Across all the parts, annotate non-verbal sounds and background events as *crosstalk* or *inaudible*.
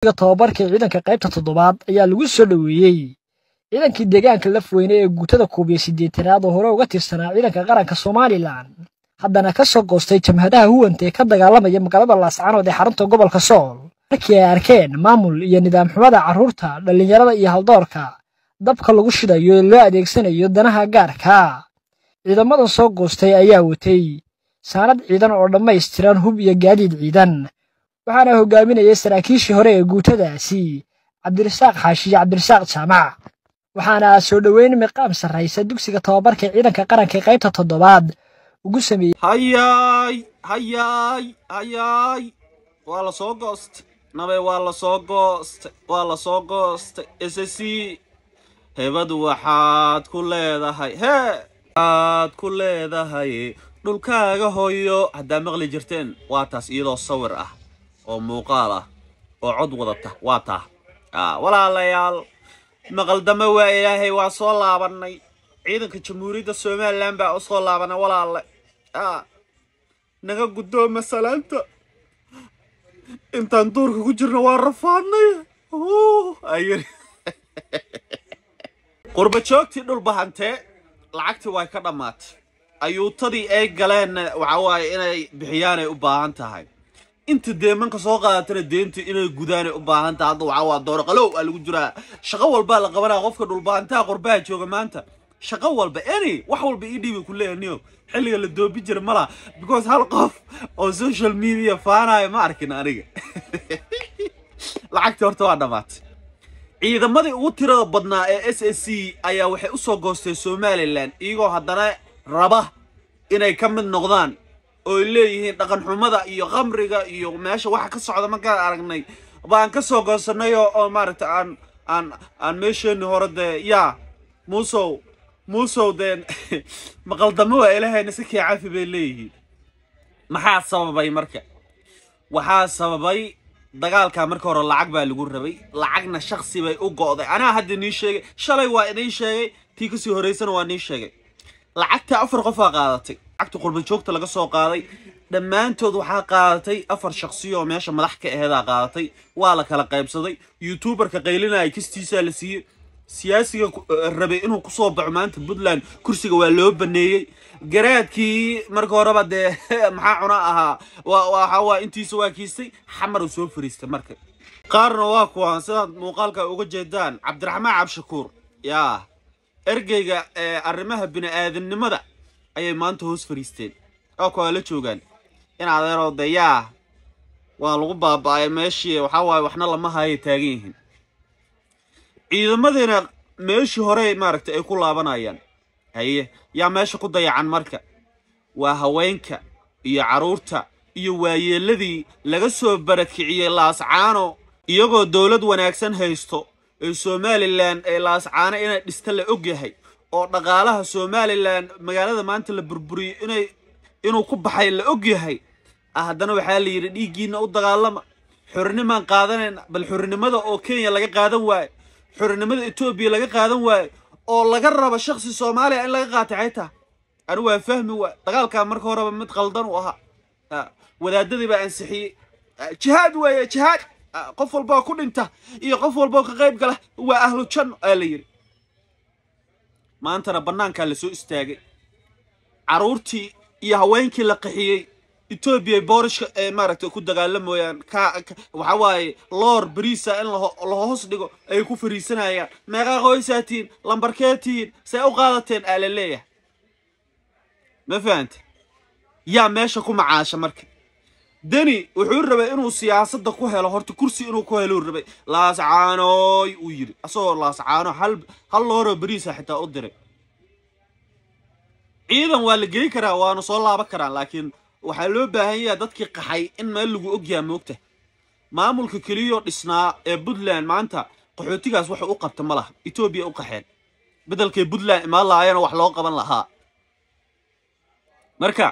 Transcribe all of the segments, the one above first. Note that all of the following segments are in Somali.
tobabarka ciidanka qaybta toddobaad ayaa lagu soo dhoweeyey ciidankii deegaanka laf weyne ee guutada koob iyo siddeetanaad oo hore uga tirsanaa ciidanka qaranka somalilan haddana ka soo goostay jamhadaha huwanta ee ka dagaalamaya magaalada laascaanood ee xarunta gobolka sool markii ay arkeen maamul iyo nidaam xumada carruurta dhallinyarada iyo haldoorka dabka lagu shidayo ee loo adeegsanayo danaha gaarka ciidamadan soo goostay ayaa watay saanad ciidan oo dhammaystiran hub iyo gaadiid ciidan waxaana hogaaminayay saraakiishii hore ee guutadaasi cabdirasaaq xaashiye cabdirasaaq jaamac waxaana soo dhoweyn miqaam sarraysa dugsiga tababarka ciidanka qaranka ee qaybta toddobaad ugu sameeyey hayaay hayaay hayaay waa la soo goostay nabe waa la soo goostay waa la soo goostay ss hebadu waxaad ku leedahay hee aad ku leedahay dhulkaaga hooyo haddaa maqli jirteen waa taas iyadoo sawir ah oo muuqaal ah oo cod wadata waa taa ah, walaalayaal maqaldame waa ilaahay waa soo laabanay ciidanka jamhuuriyadda somalilan baa u soo laabanay walaale ah, naga gudooma salaanta intaan duurka ku jirna waa rafaadnay *laughs* qurba joogtii dhulbahantee lacagtii way ka dhammaatay ayuutadii ay galeen waxawaaye inay bixiyaanay u baahan tahay inta dee manka qaadatana deenta inay gudaanay u baahan taha hadda waxaa waa dooro qalow aa lagu jiraa shaqo walbaa la qabanaa qofka dhulbaahantaha qorbaha jooga maanta shaqo walba any wax walba ii dhiiba ku leeya nio xilliga la doobi jira ma because hal qof oo social media faanaaya ma arkin aniga *laughs* lacagtii horta waa dhammaatay ciidamadii ugu tirada badnaa ee s s c ayaa waxay u goostay somalilan iyagoo haddana raba inay ka mid noqdaan oo leeyihiin dhaqan xumada iyo khamriga iyo meesha waxa ka socda markaan aragnay baan ka soo goosanay oo maaragta aan aan aan meesheeni hore dee yaa muusow muusow dee *laughs* maqaldamo waa ilaahayna si kii cafi bay leeyihiin maxaa sababay marka waxaa sababay dagaalka marka hore lacag baa lagu rabay lacagna shaksi bay u go'day anaa hadda nii sheegay shalay waa inii sheegay tii kasii horeysana waa nii sheegay lacagta afar qofaa qaadatay lacagta qurbajoogta laga soo qaaday dhammaantood waxaa qaadatay afar shakhsiya oo meesha madax ka aheedaa qaadatay waa la kala qaybsaday youtuberka qaylinaya kistiisaa la siiyey siyaasiga eh, rabay inuu kusoo baxo maanta puntland kursiga waa loo baneeyey garaadkii marka horeba dee *laughs* maxaa cuna ahaa waxawaa intiisa waa kiistay xamar uu soo fariistay marka qaarna waa kuwaan sidaad muuqaalka uga jeedaan cabdiraxmaan cabshakuur yaa ergeyga ee arrimaha bini-aadamnimada ayay maanta hoos fariisteen oo waa joogaan in adeeroo dayaa waa lagu baaba meeshii waxaa waaye waxna lama haayay taagan yihiin ciidamadiina meeshii hore maaragtay ay ku laabanayaan haye yaa meesha ku dayacan marka waa haweenka iyo carruurta iyo waayeeladii laga soo barakiciyey laascaano iyagoo dowlad wanaagsan haysto somaliland somalilan ee laascaano inay dhista la ogyahay oo dhaqaalaha somaliland magaalada maanta la burburiyey inay inuu ku baxay la ogyahay ah haddana waxaa la yidhi dhiiggiinna u dagaalama xorinimaan qaadanayna bal xorinimada oo kenya laga qaadan waaye xorinimada etoobiya laga qaadan waayo oo laga raba shaqsi soomaaliya in laga qaatay xaytaa anu waa fahmi waay dagaalkaa marka horeba mid qaldan u ahaa ah, wadaadadii baa ansixiyey ah, jihaad waaye jihaad Ah, qof walboo ku dhinta iyo qof walboo ka qayb gala waa ahlu janno aa la yidhi maantana bannaankaa la soo istaagay carruurtii iyo haweenkii la qaxiyey etoobiya boorishka ee eh, maaragtay ku dagaalamoyaan ka waxa waaye loor bariisa in la hoos dhigo ay ku fariisanayaan meeqaa qoysaa tihiin lambarkee see u qaadateen aa ma fahante yaa meesha ku macaasha marka deni wuxuu rabay inuu siyaasadda ku helo horta kursi inuu ku helo rabay laascaanooy uu yidhi asagoo laascaano hal hal looroo beriisa ah xitaa u diray ciidan waa la geli karaa waanu soo laaban karaan laakiin waxaa loo baahan yahay dadkii qaxay in meel lagu ogyaha moogta maamulka keliyoo dhisnaa ee puntland maanta qaxootigaas waxa u qabta ma laha etoobiya u qaxeen beddelkay puntland imaan lahaayana wax loo qaban lahaa marka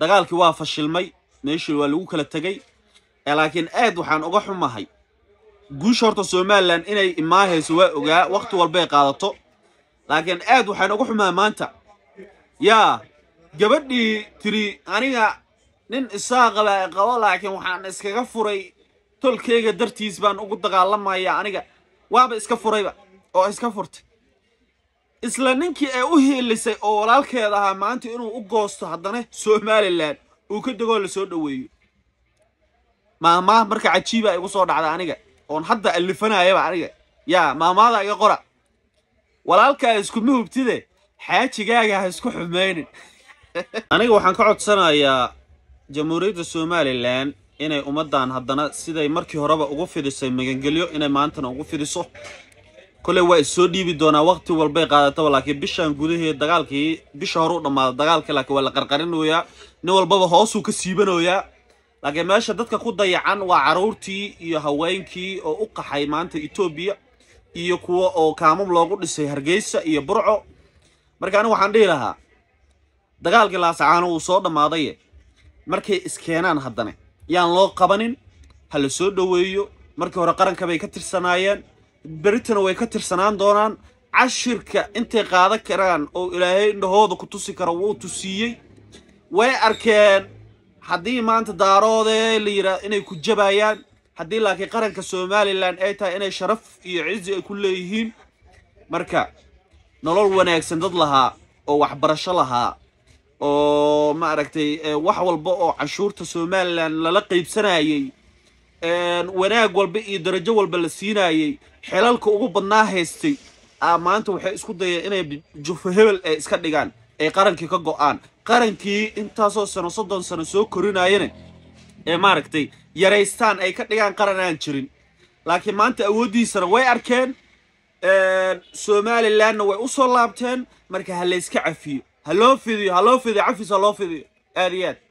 dagaalkii waa fashilmay meeshii waa lagu kala tegay laakiin aad waxaan uga xumahay guusha horta somalilan inay imaahayso waa ogaa waqti walbay qaadato laakiin aad waxaan uga xumahay maanta yaa gabadhii tiri aniga nin isaa qabaa qabo laakiin waxaan iskaga furay tolkeyga dartiis baan ugu dagaalamaya aniga waaba iska furayba oo iska furtay isla ninkii ee u hiilisay oo walaalkeed ahaa maanta inuu u goosto haddana somaliland uu ka degoo la soo dhoweeyo maamaah marka cajiiba igu soo dhacda aniga oon hadda allifanayaba aniga yaa maamaada iga qora walaalkaa iskuma hubtide xaajigaaga ha isku xumaynin *laughs* aniga waxaan ka codsanayaa jamhuuriyadda somalilan inay ummaddan haddana siday markii horeba ugu fidisay magangelyo inay maantana ugu fidiso koley waa issoo dhiibi doonaa waqti walbay qaadataba laakiin bishan gudahee dagaalkii bisha hore u dhammaada dagaalkii laakiin waa la qarqarinoyaa nin walbaba hoosuu ka siibanayaa laakiin meesha dadka ku dayacan waa caruurtii iyo haweenkii oo u qaxay maanta etoobiya iyo kuwa oo kaamam loogu dhisay hargeysa iyo burco marka ani waxaan dhihi lahaa dagaalkii laascaano uu soo dhammaadaye markay iskeenaan haddana yaan loo qabanin ha la soo dhoweeyo markii hore qarankabay ka tirsanaayeen britain way ka tirsanaan doonaan cashirka intay qaadan karaan oo ilaahay indhahooda ku tusi karo wuu tusiiyey way arkeen haddii maanta daaroodee la yidhaahdo inay ku jabayaan haddii laakiin qaranka somalilan ay tahay inay sharaf iyo cizi ay ku leeyihiin marka nolol wanaagsan dad lahaa oo waxbarasho lahaa oo ma aragtay eh, wax walba oo canshuurta somalilan lala qaybsanayay wanaag walba iyo darajo walba la siinaayey xelalka ugu badnaa haystay ah, maanta waxay isku dayeen inay jufo ay iska dhigaan ay qarankii ka go'aan qarankii intaasoo sano soddon sano soo korinaayana ee maaragtay yaraystaan ay ka dhigaan qaran aan jirin laakiin maanta awooddiisana way arkeen somalilanna way usoo laabteen marka ha layska cafiyo ha loo fidiyo ha loo fidiyo cafis ha loo fidiyo aad iyo aad